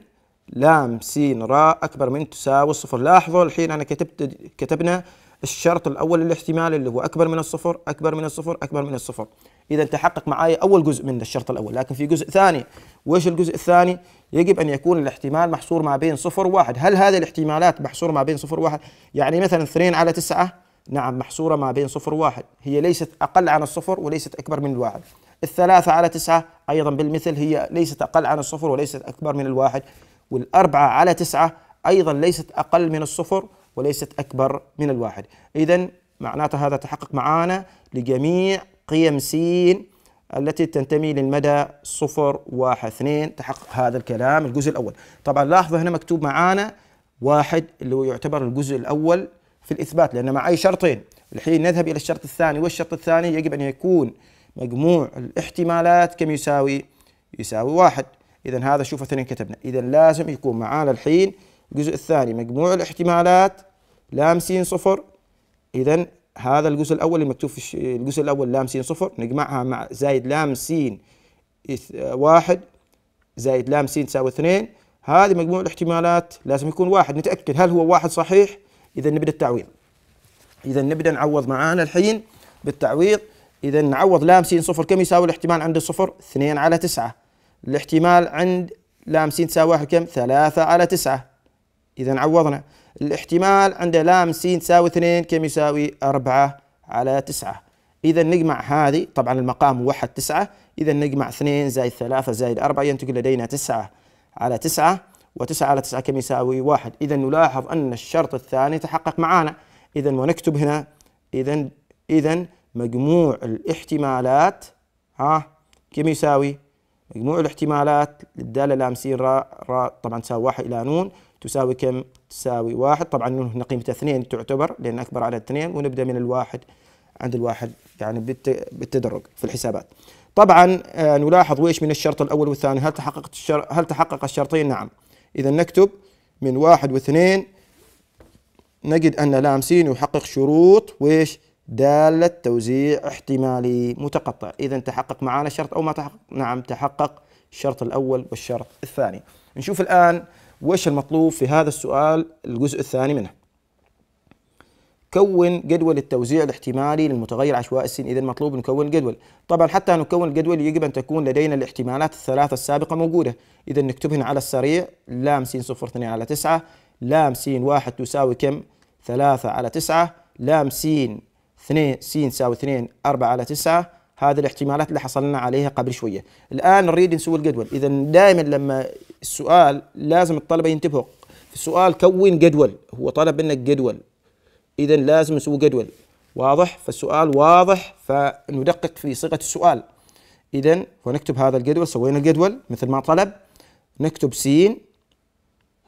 لام سين راء أكبر من تساوي الصفر لاحظوا الحين أنا كتبت كتبنا الشرط الأول للاحتمال اللي هو أكبر من الصفر أكبر من الصفر أكبر من الصفر إذا تحقق معي أول جزء من الشرط الأول لكن في جزء ثاني وإيش الجزء الثاني يجب أن يكون الاحتمال محصور ما بين صفر وواحد هل هذه الاحتمالات محصورة ما بين صفر وواحد يعني مثلا اثنين على تسعة نعم محصورة ما بين صفر وواحد هي ليست أقل عن الصفر وليست أكبر من الواحد الثلاثة على تسعة أيضا بالمثل هي ليست أقل عن الصفر وليست أكبر من الواحد والأربعة على تسعة أيضا ليست أقل من الصفر وليست أكبر من الواحد إذا معناته هذا تحقق معانا لجميع قيم س التي تنتمي للمدى صفر واحد اثنين تحقق هذا الكلام الجزء الأول طبعا لاحظوا هنا مكتوب معانا واحد اللي هو يعتبر الجزء الأول في الإثبات لأن معي شرطين الحين نذهب إلى الشرط الثاني والشرط الثاني يجب أن يكون مجموع الاحتمالات كم يساوي؟ يساوي واحد إذا هذا شوف اثنين كتبنا إذا لازم يكون معانا الحين الجزء الثاني مجموع الاحتمالات لام سين صفر إذا هذا الجزء الأول المكتوب في الجزء الأول لام سين صفر نجمعها مع زائد لام سين واحد زائد لام سين تساوي اثنين هذه مجموع الاحتمالات لازم يكون واحد نتأكد هل هو واحد صحيح إذا نبدأ التعويض إذا نبدأ نعوض معانا الحين بالتعويض إذا نعوض لام سين صفر كم يساوي الاحتمال عند الصفر 2 على 9 الاحتمال عند لام سين تساوي واحد كم ثلاثة على تسعة إذا عوضنا الاحتمال عند لام سين تساوي اثنين كم يساوي أربعة على تسعة إذا نجمع هذه طبعا المقام واحد تسعة إذا نجمع اثنين زائد ثلاثة زائد أربعة ينتج لدينا تسعة على تسعة وتسعة على تسعة كم يساوي واحد إذا نلاحظ أن الشرط الثاني تحقق معانا إذا ونكتب هنا إذا إذا مجموع الاحتمالات ها كم يساوي مجموع الاحتمالات للدالة لام س را را طبعا تساوي واحد إلى نون تساوي كم؟ تساوي واحد طبعا نون هنا قيمتها اثنين تعتبر لأن أكبر عدد اثنين ونبدأ من الواحد عند الواحد يعني بالتدرج في الحسابات طبعا آه، نلاحظ ويش من الشرط الأول والثاني هل تحققت الشر هل تحقق الشرطين؟ نعم إذا نكتب من واحد واثنين نجد أن لام س يحقق شروط ويش؟ دالة توزيع احتمالي متقطع إذا تحقق معانا شرط أو ما تحقق نعم تحقق الشرط الأول والشرط الثاني نشوف الآن وش المطلوب في هذا السؤال الجزء الثاني منه كون جدول التوزيع الاحتمالي للمتغير عشوائي السين إذا مطلوب نكون الجدول طبعا حتى نكون الجدول يجب أن تكون لدينا الاحتمالات الثلاثة السابقة موجودة إذا نكتبهن على السريع لام سين صفر اثنين على تسعة لام سين واحد تساوي كم ثلاثة على تسعة لام سين 2 س يساوي 2 4 على 9 هذه الاحتمالات اللي حصلنا عليها قبل شويه الان نريد نسوي الجدول اذا دائما لما السؤال لازم الطلبه ينتبهوا في السؤال كون جدول هو طلب منك جدول اذا لازم نسوي جدول واضح فالسؤال واضح فندقق في صيغه السؤال اذا ونكتب هذا الجدول سوينا الجدول مثل ما طلب نكتب س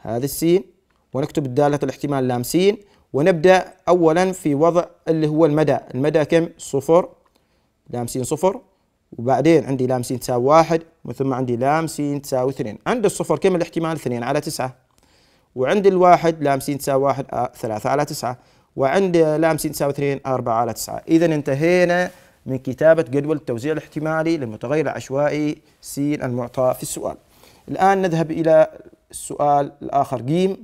هذه السين ونكتب الداله الاحتمال لام سين ونبدأ أولا في وضع اللي هو المدى المدى كم صفر لامسين صفر وبعدين عندي لامسين تساوي واحد ثم عندي لامسين تساوي اثنين عند الصفر كم الاحتمال اثنين على تسعة وعند الواحد لامسين تساوي واحد آه، ثلاثة على تسعة وعند لامسين تساوي اثنين أربعة على تسعة إذا انتهينا من كتابة جدول التوزيع الاحتمالي للمتغير العشوائي س المعطى في السؤال الآن نذهب إلى السؤال الآخر ج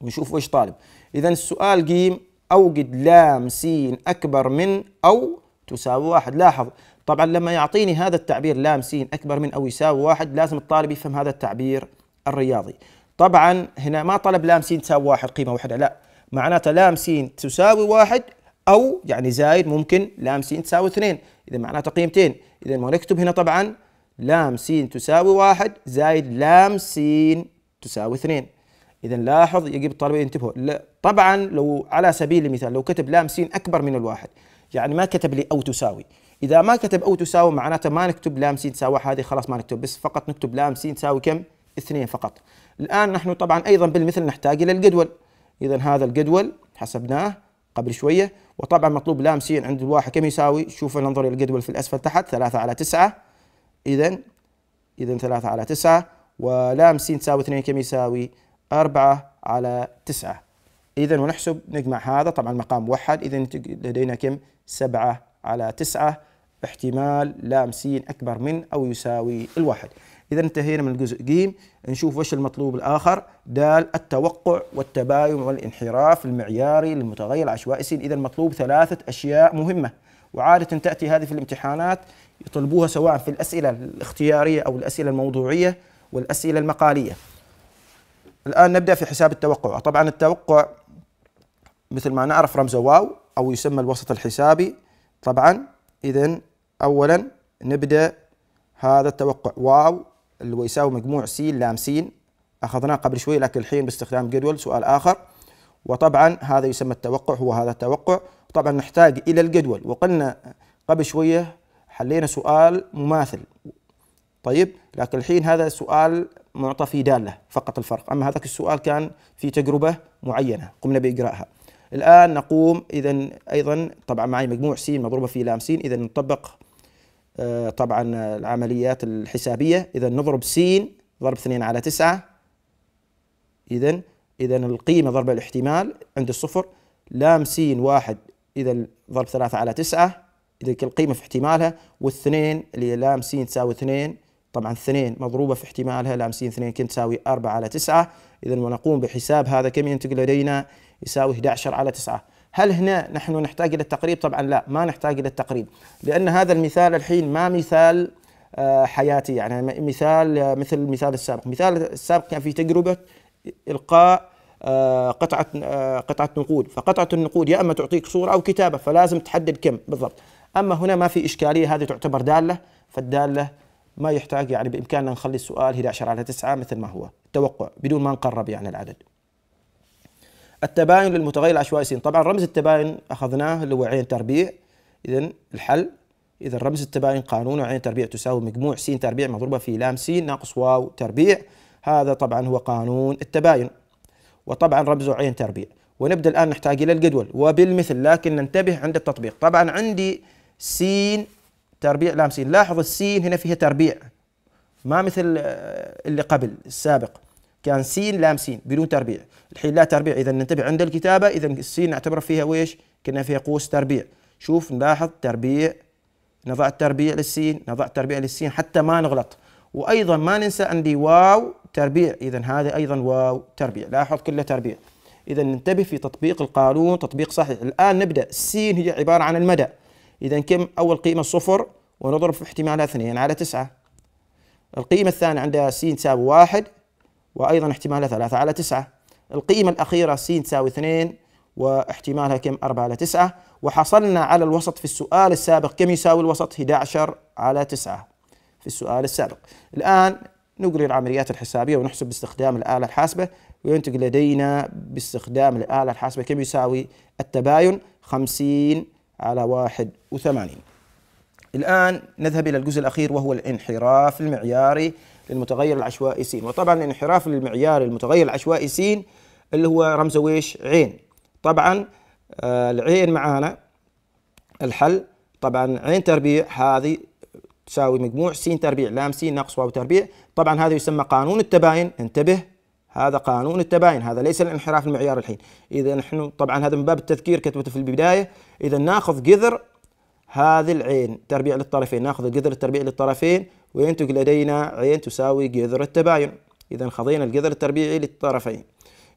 ونشوف وش طالب إذا السؤال قيم أوجد لام سين أكبر من أو تساوي واحد لاحظ طبعا لما يعطيني هذا التعبير لام سين أكبر من أو يساوي واحد لازم الطالب يفهم هذا التعبير الرياضي طبعا هنا ما طلب لام سين تساوي واحد قيمة واحدة لا معناته لام سين تساوي واحد أو يعني زايد ممكن لام سين تساوي اثنين إذا معناته قيمتين إذا ما نكتب هنا طبعا لام سين تساوي واحد زايد لام سين تساوي اثنين اذا لاحظ يجب الطالب ينتبهوا طبعا لو على سبيل المثال لو كتب لام سين اكبر من الواحد يعني ما كتب لي او تساوي اذا ما كتب او تساوي معناته ما نكتب لام سين تساوي هذه خلاص ما نكتب بس فقط نكتب لام سين تساوي كم اثنين فقط الان نحن طبعا ايضا بالمثل نحتاج الى الجدول اذا هذا الجدول حسبناه قبل شويه وطبعا مطلوب لام سين عند الواحد كم يساوي شوف ننظر الى الجدول في الاسفل تحت 3 على 9 اذا اذا 3 على 9 ولام س تساوي 2 كم يساوي 4 على 9 إذا ونحسب نجمع هذا طبعا مقام موحد إذا لدينا كم 7 على 9 احتمال لام س أكبر من أو يساوي الواحد إذا انتهينا من الجزء ج نشوف وش المطلوب الآخر د التوقع والتباين والانحراف المعياري للمتغير العشوائي س إذا مطلوب ثلاثة أشياء مهمة وعادة تأتي هذه في الامتحانات يطلبوها سواء في الأسئلة الاختيارية أو الأسئلة الموضوعية والأسئلة المقالية الآن نبدأ في حساب التوقع طبعا التوقع مثل ما نعرف رمز واو أو يسمى الوسط الحسابي طبعا إذا أولا نبدأ هذا التوقع واو اللي هو يساوي مجموع س لام س أخذناه قبل شوي لكن الحين باستخدام جدول سؤال آخر وطبعا هذا يسمى التوقع هو هذا التوقع طبعا نحتاج إلى الجدول وقلنا قبل شوية حلينا سؤال مماثل طيب لكن الحين هذا سؤال معطى في دالة فقط الفرق أما هذاك السؤال كان في تجربة معينة قمنا باجرائها. الآن نقوم إذا أيضا طبعا معي مجموع سين مضروبة في لام سين، إذا نطبق آه، طبعا العمليات الحسابية إذا نضرب سين ضرب 2 على 9 إذا إذا القيمة ضرب الاحتمال عند الصفر لام سين 1 إذا ضرب 3 على 9 إذا القيمة في احتمالها والاثنين اللي لام سين تساوي 2 طبعا 2 مضروبة في احتمالها لامسين 2 كن تساوي 4 على 9 إذا ونقوم بحساب هذا كم ينتقل لدينا يساوي 11 على 9 هل هنا نحن نحتاج إلى التقريب طبعا لا ما نحتاج إلى التقريب لأن هذا المثال الحين ما مثال آه، حياتي يعني مثال آه، مثل المثال السابق مثال السابق كان في تجربة إلقاء آه، قطعة قطعة نقود فقطعة النقود يا إما تعطيك صورة أو كتابة فلازم تحدد كم بالضبط أما هنا ما في إشكالية هذه تعتبر دالة فالدالة ما يحتاج يعني بامكاننا نخلي السؤال 11 على 9 مثل ما هو توقع بدون ما نقرب يعني العدد التباين للمتغير العشوائي سين طبعا رمز التباين اخذناه اللي هو عين تربيع اذا الحل اذا رمز التباين قانون عين تربيع تساوي مجموع س تربيع مضروبه في لام سين ناقص واو تربيع هذا طبعا هو قانون التباين وطبعا رمزه عين تربيع ونبدا الان نحتاج الى الجدول وبالمثل لكن ننتبه عند التطبيق طبعا عندي سين تربيع لام سين لاحظ السين هنا فيها تربيع ما مثل آه، اللي قبل السابق كان سين لام سين بدون تربيع الحين لا تربيع اذا ننتبه عند الكتابه اذا السين نعتبر فيها ويش كنا فيها قوس تربيع شوف نلاحظ تربيع نضع التربيع للسين نضع التربيع للسين حتى ما نغلط وايضا ما ننسى عندي واو تربيع اذا هذا ايضا واو تربيع لاحظ كله تربيع اذا ننتبه في تطبيق القانون تطبيق صحيح الان نبدا السين هي عباره عن المدى إذا كم أول قيمة صفر ونضرب في احتمالها اثنين على تسعة القيمة الثانية عندها س تساوي واحد وأيضا احتمالها ثلاثة على تسعة القيمة الأخيرة س تساوي اثنين واحتمالها كم أربعة على تسعة وحصلنا على الوسط في السؤال السابق كم يساوي الوسط 11 على تسعة في السؤال السابق الآن نجري العمليات الحسابية ونحسب باستخدام الآلة الحاسبة وينتج لدينا باستخدام الآلة الحاسبة كم يساوي التباين 50 على 81 الآن نذهب إلى الجزء الأخير وهو الانحراف المعياري للمتغير العشوائي س وطبعا الانحراف المعياري للمتغير العشوائي س اللي هو رمزه ويش عين طبعا آه، العين معانا الحل طبعا عين تربيع هذه تساوي مجموع س تربيع لام س ناقص واو تربيع طبعا هذا يسمى قانون التباين انتبه هذا قانون التباين هذا ليس الانحراف المعيار الحين اذا نحن طبعا هذا من باب التذكير كتبته في البدايه اذا ناخذ جذر هذه العين تربيع للطرفين ناخذ جذر التربيع للطرفين وينتج لدينا عين تساوي جذر التباين اذا خذينا الجذر التربيعي للطرفين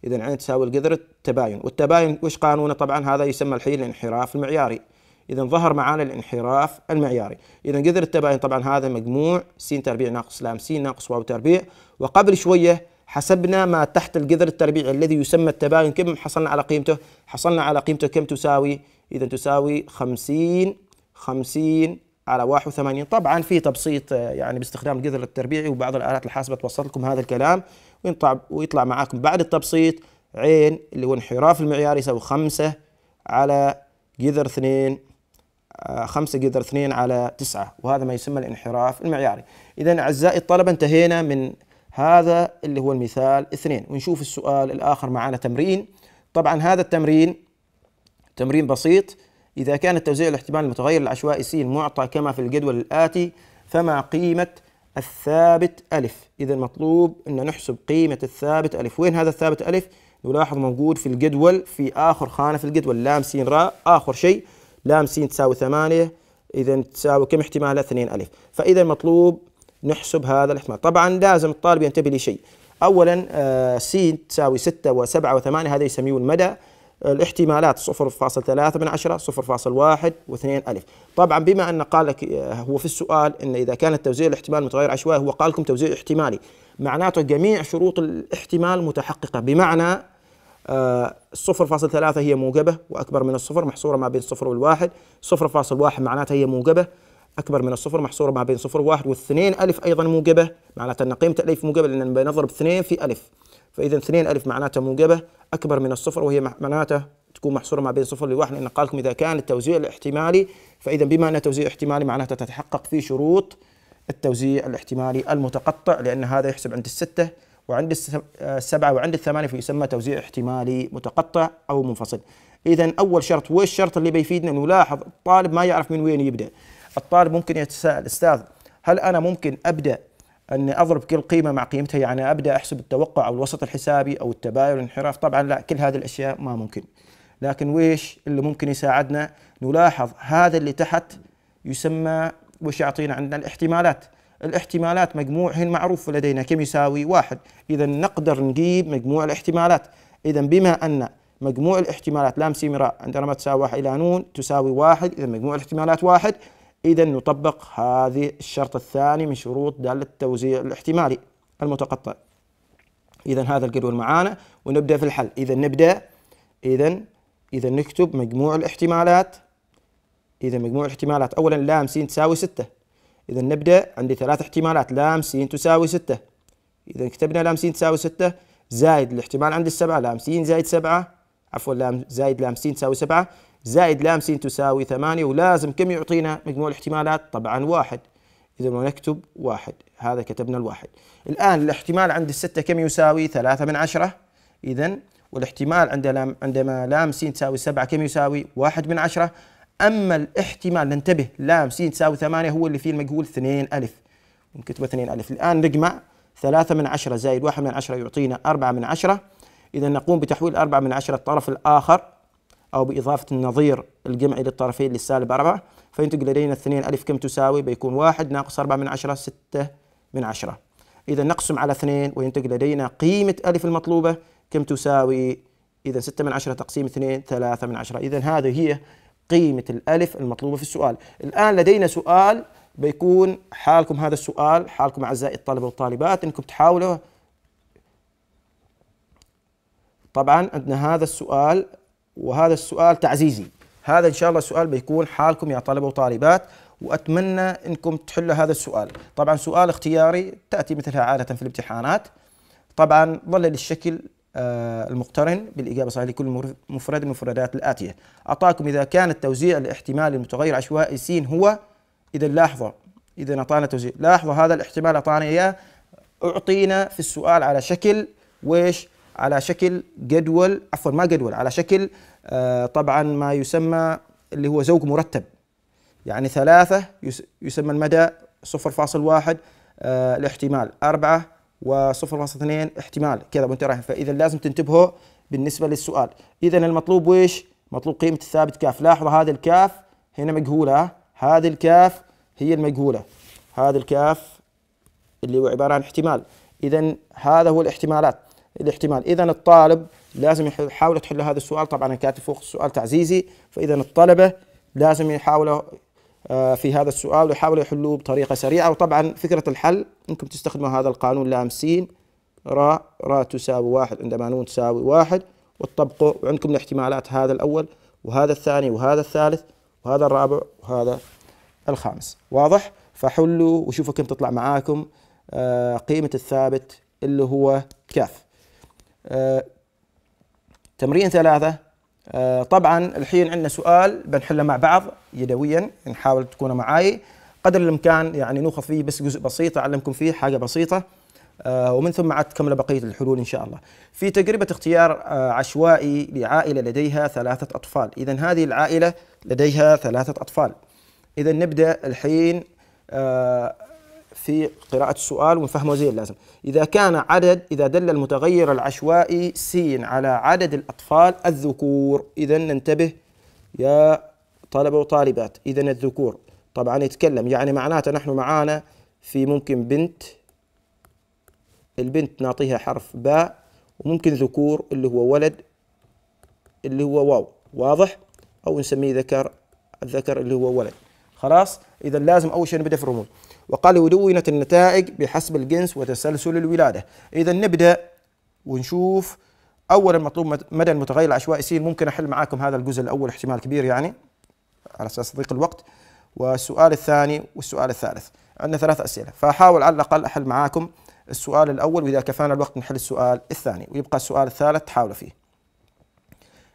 اذا عين تساوي الجذر التباين والتباين وش قانونه طبعا هذا يسمى الحين الانحراف المعياري اذا ظهر معانا الانحراف المعياري اذا جذر التباين طبعا هذا مجموع س تربيع ناقص لام س ناقص واو تربيع وقبل شويه حسبنا ما تحت الجذر التربيعي الذي يسمى التباين كم حصلنا على قيمته حصلنا على قيمته كم تساوي إذا تساوي 50 50 على 81 طبعا في تبسيط آه، يعني باستخدام الجذر التربيعي وبعض الآلات الحاسبة توصل لكم هذا الكلام ويطلع معاكم بعد التبسيط عين اللي هو انحراف المعيار يساوي 5 على جذر 2 5 آه، جذر 2 على 9 وهذا ما يسمى الانحراف المعياري إذا أعزائي الطلبة انتهينا من هذا اللي هو المثال اثنين ونشوف السؤال الآخر معنا تمرين طبعا هذا التمرين تمرين بسيط إذا كان التوزيع الاحتمال المتغير العشوائي س معطى كما في الجدول الآتي فما قيمة الثابت ألف إذا مطلوب أن نحسب قيمة الثابت ألف وين هذا الثابت ألف نلاحظ موجود في الجدول في آخر خانة في الجدول لام س راء آخر شيء لام س تساوي ثمانية إذا تساوي كم احتمالها اثنين ألف فإذا مطلوب نحسب هذا الاحتمال طبعا لازم الطالب ينتبه لشيء اولا آه، س تساوي 6 و7 و8 هذا يسميه المدى الاحتمالات 0.3 من 10 0.1 و2 ألف طبعا بما أن قال لك آه، هو في السؤال أن إذا كان التوزيع الاحتمال متغير عشوائي هو قال لكم توزيع احتمالي معناته جميع شروط الاحتمال متحققة بمعنى 0.3 آه، هي موجبة وأكبر من الصفر محصورة ما بين الصفر والواحد 0.1 معناتها هي موجبة اكبر من الصفر محصوره ما بين صفر وواحد واثنين الف ايضا موجبه معناته ان قيمه الالف موجبه لان بنضرب اثنين في الف فاذا اثنين الف معناته موجبه اكبر من الصفر وهي معناته تكون محصوره ما بين صفر لواحد لان قال لكم اذا كان التوزيع الاحتمالي فاذا بما ان توزيع احتمالي معناته تتحقق فيه شروط التوزيع الاحتمالي المتقطع لان هذا يحسب عند السته وعند السبعه آه، وعند الثمانيه فيسمى توزيع احتمالي متقطع او منفصل. اذا اول شرط وش الشرط اللي بيفيدنا نلاحظ الطالب ما يعرف من وين يبدا. الطالب ممكن يتساءل استاذ هل انا ممكن ابدا اني اضرب كل قيمه مع قيمتها يعني ابدا احسب التوقع او الوسط الحسابي او التباين والانحراف طبعا لا كل هذه الاشياء ما ممكن لكن ويش اللي ممكن يساعدنا نلاحظ هذا اللي تحت يسمى وش يعطينا عندنا الاحتمالات الاحتمالات مجموعهن معروف لدينا كم يساوي واحد إذا نقدر نجيب مجموع الاحتمالات إذا بما أن مجموع الاحتمالات لام سيمراء عندما تساوي واحد إلى نون تساوي واحد إذا مجموع الاحتمالات واحد إذا نطبق هذه الشرط الثاني من شروط دالة التوزيع الاحتمالي المتقطع إذا هذا الجدول معانا ونبدأ في الحل إذا نبدأ إذا إذا نكتب مجموع الاحتمالات إذا مجموع الاحتمالات أولا لام س تساوي ستة إذا نبدأ عندي ثلاث احتمالات لام س تساوي ستة إذا كتبنا لام س تساوي ستة زائد الاحتمال عندي السبعة لام س زائد سبعة عفوا لام زائد لام س تساوي 7 زائد لام س تساوي 8 ولازم كم يعطينا مجموع الاحتمالات؟ طبعا واحد اذا نكتب واحد هذا كتبنا الواحد الان الاحتمال عند السته كم يساوي؟ 3 من 10 اذا والاحتمال عند لام عندما لام س تساوي 7 كم يساوي؟ 1 من 10 اما الاحتمال ننتبه لام س تساوي 8 هو اللي فيه المجهول 2 الف نكتبه 2 الف الان نجمع 3 من 10 زائد 1 من 10 يعطينا 4 من 10 إذا نقوم بتحويل أربعة من عشرة الطرف الآخر أو بإضافة النظير الجمعي للطرفين للسالب أربعة فينتج لدينا اثنين ألف كم تساوي بيكون واحد ناقص أربعة من عشرة ستة من عشرة إذا نقسم على اثنين وينتج لدينا قيمة ألف المطلوبة كم تساوي إذا ستة من عشرة تقسيم اثنين ثلاثة من عشرة إذا هذه هي قيمة الألف المطلوبة في السؤال الآن لدينا سؤال بيكون حالكم هذا السؤال حالكم أعزائي الطلبة والطالبات أنكم تحاولوا طبعا عندنا هذا السؤال وهذا السؤال تعزيزي هذا ان شاء الله السؤال بيكون حالكم يا طلبه وطالبات واتمنى انكم تحلوا هذا السؤال طبعا سؤال اختياري تاتي مثلها عاده في الامتحانات طبعا ظل للشكل آه، المقترن بالإجابة الصحيحة لكل مفرد من المفردات الآتية أعطاكم إذا كان التوزيع الاحتمالي المتغير عشوائي س هو إذا لاحظوا إذا أعطانا توزيع لاحظوا هذا الاحتمال أعطانا إياه أعطينا في السؤال على شكل ويش على شكل جدول عفوا ما جدول على شكل آه، طبعا ما يسمى اللي هو زوج مرتب يعني ثلاثة يسمى المدى 0.1 آه، الاحتمال أربعة و0.2 احتمال كذا وانت رايح فإذا لازم تنتبهوا بالنسبة للسؤال إذا المطلوب ويش؟ مطلوب قيمة الثابت كاف لاحظوا هذا الكاف هنا مجهولة هذه الكاف هي المجهولة هذا الكاف اللي هو عبارة عن احتمال إذا هذا هو الاحتمالات الاحتمال إذا الطالب لازم يحاول تحل هذا السؤال طبعا أنا كاتب فوق السؤال تعزيزي فإذا الطلبة لازم يحاولوا آه، في هذا السؤال ويحاولوا يحلوه بطريقة سريعة وطبعا فكرة الحل أنكم تستخدموا هذا القانون لام سين را را تساوي واحد عندما نون تساوي واحد وتطبقوا وعندكم الاحتمالات هذا الأول وهذا الثاني وهذا الثالث وهذا الرابع وهذا الخامس واضح فحلوا وشوفوا كم تطلع معاكم آه، قيمة الثابت اللي هو كاف آه، تمرين ثلاثة آه، طبعا الحين عندنا سؤال بنحله مع بعض يدويا نحاول تكونوا معاي قدر الامكان يعني نوخذ فيه بس جزء بسيط اعلمكم فيه حاجه بسيطه آه، ومن ثم عاد تكمل بقيه الحلول ان شاء الله. في تجربه اختيار عشوائي لعائله لديها ثلاثه اطفال، اذا هذه العائله لديها ثلاثه اطفال. اذا نبدا الحين في قراءة السؤال ونفهمه زي اللازم إذا كان عدد إذا دل المتغير العشوائي سين على عدد الأطفال الذكور إذا ننتبه يا طلبة وطالبات إذا الذكور طبعا يتكلم يعني معناته نحن معانا في ممكن بنت البنت نعطيها حرف باء وممكن ذكور اللي هو ولد اللي هو واو واضح أو نسميه ذكر الذكر اللي هو ولد خلاص اذا لازم اول شيء نبدا في الرموز وقال ودونت النتائج بحسب الجنس وتسلسل الولاده اذا نبدا ونشوف اولا مطلوب مدى المتغير العشوائي سين ممكن احل معاكم هذا الجزء الاول احتمال كبير يعني على اساس ضيق الوقت والسؤال الثاني والسؤال الثالث عندنا ثلاث اسئله فاحاول على الاقل احل معاكم السؤال الاول واذا كفانا الوقت نحل السؤال الثاني ويبقى السؤال الثالث تحاولوا فيه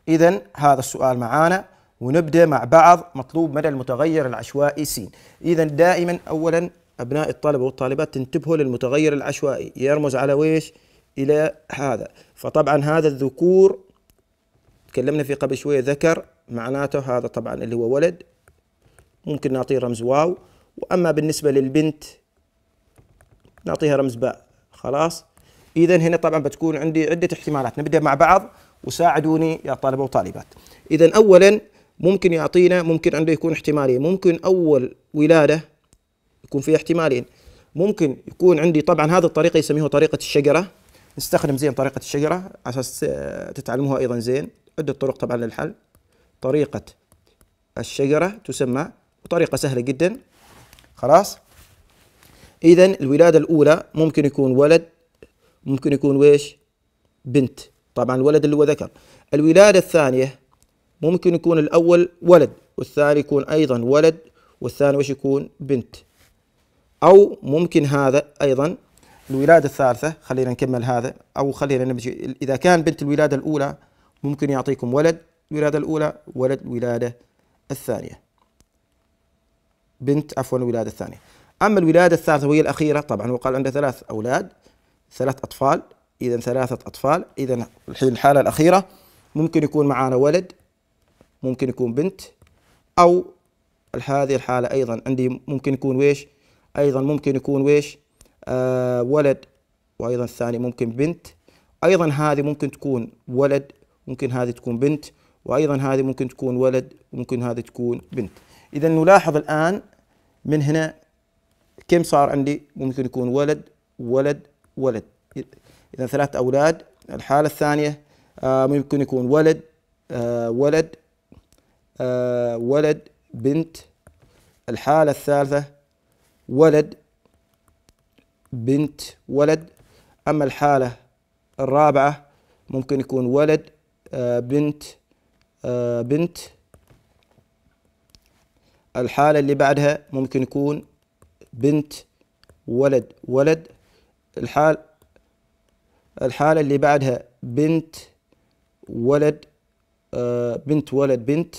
اذا هذا السؤال معانا ونبدأ مع بعض مطلوب مدى المتغير العشوائي س إذا دائما أولا أبناء الطلبة والطالبات تنتبهوا للمتغير العشوائي يرمز على ويش إلى هذا فطبعا هذا الذكور تكلمنا فيه قبل شوية ذكر معناته هذا طبعا اللي هو ولد ممكن نعطيه رمز واو وأما بالنسبة للبنت نعطيها رمز باء خلاص إذا هنا طبعا بتكون عندي عدة احتمالات نبدأ مع بعض وساعدوني يا طلبة وطالبات إذا أولا ممكن يعطينا ممكن عنده يكون احتمالية ممكن أول ولادة يكون فيها احتمالين ممكن يكون عندي طبعا هذا الطريقة يسميه طريقة الشجرة نستخدم زين طريقة الشجرة على أساس آه، تتعلموها أيضا زين عدة طرق طبعا للحل طريقة الشجرة تسمى طريقة سهلة جدا خلاص إذا الولادة الأولى ممكن يكون ولد ممكن يكون ويش بنت طبعا الولد اللي هو ذكر الولادة الثانية ممكن يكون الأول ولد والثاني يكون أيضا ولد والثاني وش يكون بنت أو ممكن هذا أيضا الولادة الثالثة خلينا نكمل هذا أو خلينا نمشي إذا كان بنت الولادة الأولى ممكن يعطيكم ولد الولادة الأولى ولد الولادة الثانية بنت عفوا الولادة الثانية أما الولادة الثالثة وهي الأخيرة طبعا وقال عنده ثلاث أولاد ثلاث أطفال إذا ثلاثة أطفال إذا الحين الحالة الأخيرة ممكن يكون معانا ولد ممكن يكون بنت أو هذه الحالة أيضا عندي ممكن يكون ويش أيضا ممكن يكون ويش آه ولد وأيضا الثاني ممكن بنت أيضا هذه ممكن تكون ولد ممكن هذه تكون بنت وأيضا هذه ممكن تكون ولد ممكن هذه تكون بنت إذا نلاحظ الآن من هنا كم صار عندي ممكن يكون ولد ولد ولد إذا ثلاث أولاد الحالة الثانية آه ممكن يكون ولد آه ولد آه، ولد بنت الحالة الثالثة ولد بنت ولد أما الحالة الرابعة ممكن يكون ولد آه، بنت آه، بنت الحالة اللي بعدها ممكن يكون بنت ولد ولد الحال الحالة اللي بعدها بنت ولد بنت ولد بنت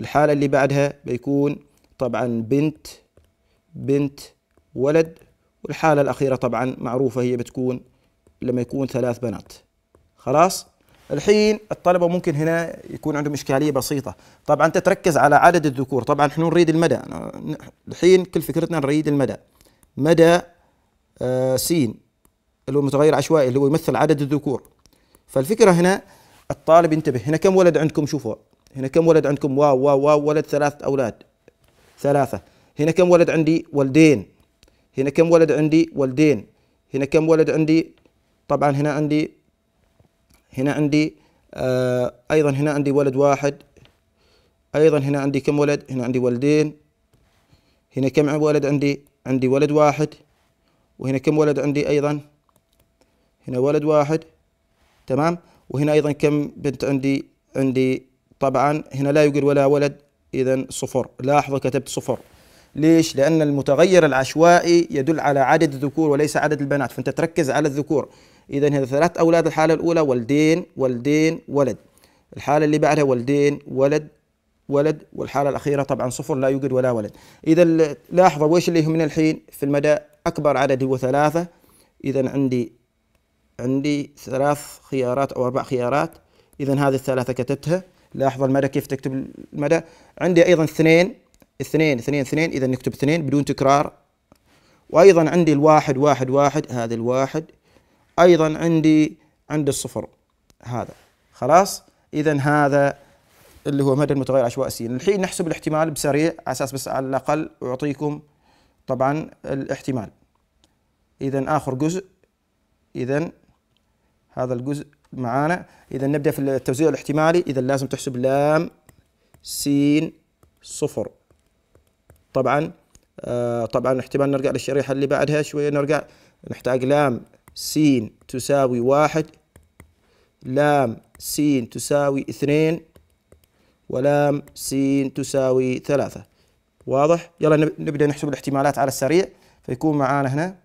الحالة اللي بعدها بيكون طبعا بنت بنت ولد والحالة الأخيرة طبعا معروفة هي بتكون لما يكون ثلاث بنات خلاص الحين الطلبة ممكن هنا يكون عندهم إشكالية بسيطة طبعا تتركز على عدد الذكور طبعا نحن نريد المدى الحين كل فكرتنا نريد المدى مدى آه سين اللي هو متغير عشوائي اللي هو يمثل عدد الذكور فالفكرة هنا الطالب ينتبه هنا كم ولد عندكم شوفوا هنا كم ولد عندكم واو واو واو ولد ثلاثة أولاد ثلاثة هنا كم ولد عندي ولدين هنا كم ولد عندي ولدين هنا كم ولد عندي طبعا هنا عندي هنا عندي آه أيضا هنا عندي ولد واحد أيضا هنا عندي كم ولد هنا عندي ولدين هنا كم ولد عندي عندي ولد واحد وهنا كم ولد عندي أيضا هنا ولد واحد تمام وهنا أيضا كم بنت عندي عندي طبعا هنا لا يوجد ولا ولد إذا صفر لاحظوا كتبت صفر ليش؟ لأن المتغير العشوائي يدل على عدد الذكور وليس عدد البنات فأنت تركز على الذكور إذا هذا ثلاث أولاد الحالة الأولى ولدين ولدين ولد الحالة اللي بعدها ولدين ولد ولد والحالة الأخيرة طبعا صفر لا يوجد ولا ولد إذا لاحظوا وإيش اللي من الحين في المدى أكبر عدد هو ثلاثة إذا عندي عندي ثلاث خيارات أو أربع خيارات إذا هذه الثلاثة كتبتها لاحظ المدى كيف تكتب المدى عندي أيضا اثنين اثنين اثنين اثنين إذا نكتب اثنين بدون تكرار وأيضا عندي الواحد واحد واحد هذا الواحد أيضا عندي عند الصفر هذا خلاص إذا هذا اللي هو مدى المتغير عشوائي سين الحين نحسب الاحتمال بسريع على أساس بس على الأقل أعطيكم طبعا الاحتمال إذا آخر جزء إذا هذا الجزء معانا إذا نبدأ في التوزيع الاحتمالي إذا لازم تحسب لام سين صفر طبعا آه طبعا احتمال نرجع للشريحة اللي بعدها شوية نرجع نحتاج لام سين تساوي واحد لام سين تساوي اثنين ولام سين تساوي ثلاثة واضح؟ يلا نبدأ نحسب الاحتمالات على السريع فيكون معانا هنا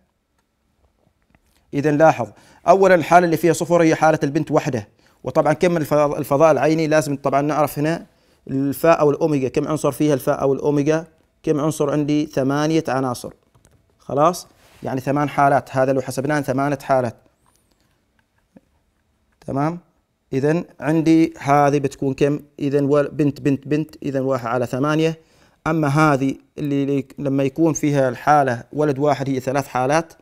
إذا لاحظ أولا الحالة اللي فيها صفر هي حالة البنت وحده وطبعا كم الفضاء العيني لازم طبعا نعرف هنا الفاء أو الأوميجا كم عنصر فيها الفاء أو الأوميجا كم عنصر عندي ثمانية عناصر خلاص يعني ثمان حالات هذا لو حسبناه ثمانية حالات تمام إذا عندي هذه بتكون كم إذا بنت بنت بنت إذا واحد على ثمانية أما هذه اللي لما يكون فيها الحالة ولد واحد هي ثلاث حالات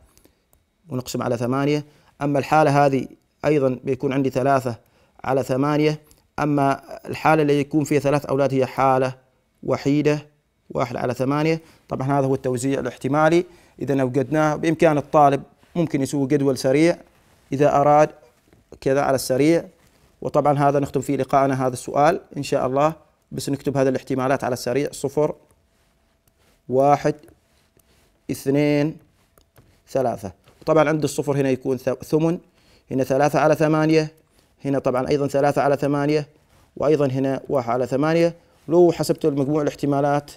ونقسم على ثمانية أما الحالة هذه أيضا بيكون عندي ثلاثة على ثمانية أما الحالة اللي يكون فيها ثلاث أولاد هي حالة وحيدة واحد على ثمانية طبعا هذا هو التوزيع الاحتمالي إذا أوجدناه بإمكان الطالب ممكن يسوي جدول سريع إذا أراد كذا على السريع وطبعا هذا نختم فيه لقاءنا هذا السؤال إن شاء الله بس نكتب هذه الاحتمالات على السريع صفر واحد اثنين ثلاثة طبعا عند الصفر هنا يكون ثمن هنا ثلاثة على ثمانية هنا طبعا أيضا ثلاثة على ثمانية وأيضا هنا واحد على ثمانية لو حسبت مجموع الاحتمالات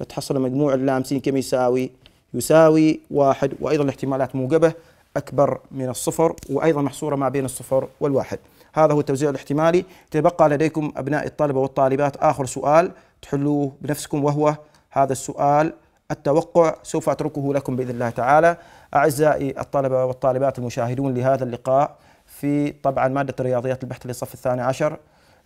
بتحصل مجموع اللامسين كم يساوي يساوي واحد وأيضا الاحتمالات موجبة أكبر من الصفر وأيضا محصورة ما بين الصفر والواحد هذا هو التوزيع الاحتمالي تبقى لديكم أبناء الطلبة والطالبات آخر سؤال تحلوه بنفسكم وهو هذا السؤال التوقع سوف أتركه لكم بإذن الله تعالى أعزائي الطلبة والطالبات المشاهدون لهذا اللقاء في طبعا مادة رياضيات البحث للصف الثاني عشر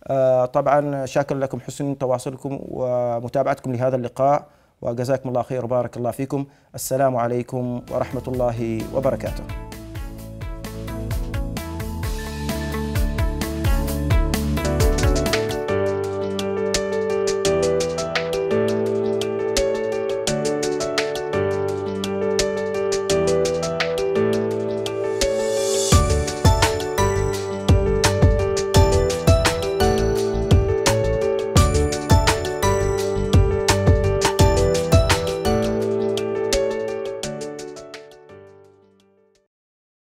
آه، طبعا شاكر لكم حسن تواصلكم ومتابعتكم لهذا اللقاء وجزاكم الله خير وبارك الله فيكم السلام عليكم ورحمة الله وبركاته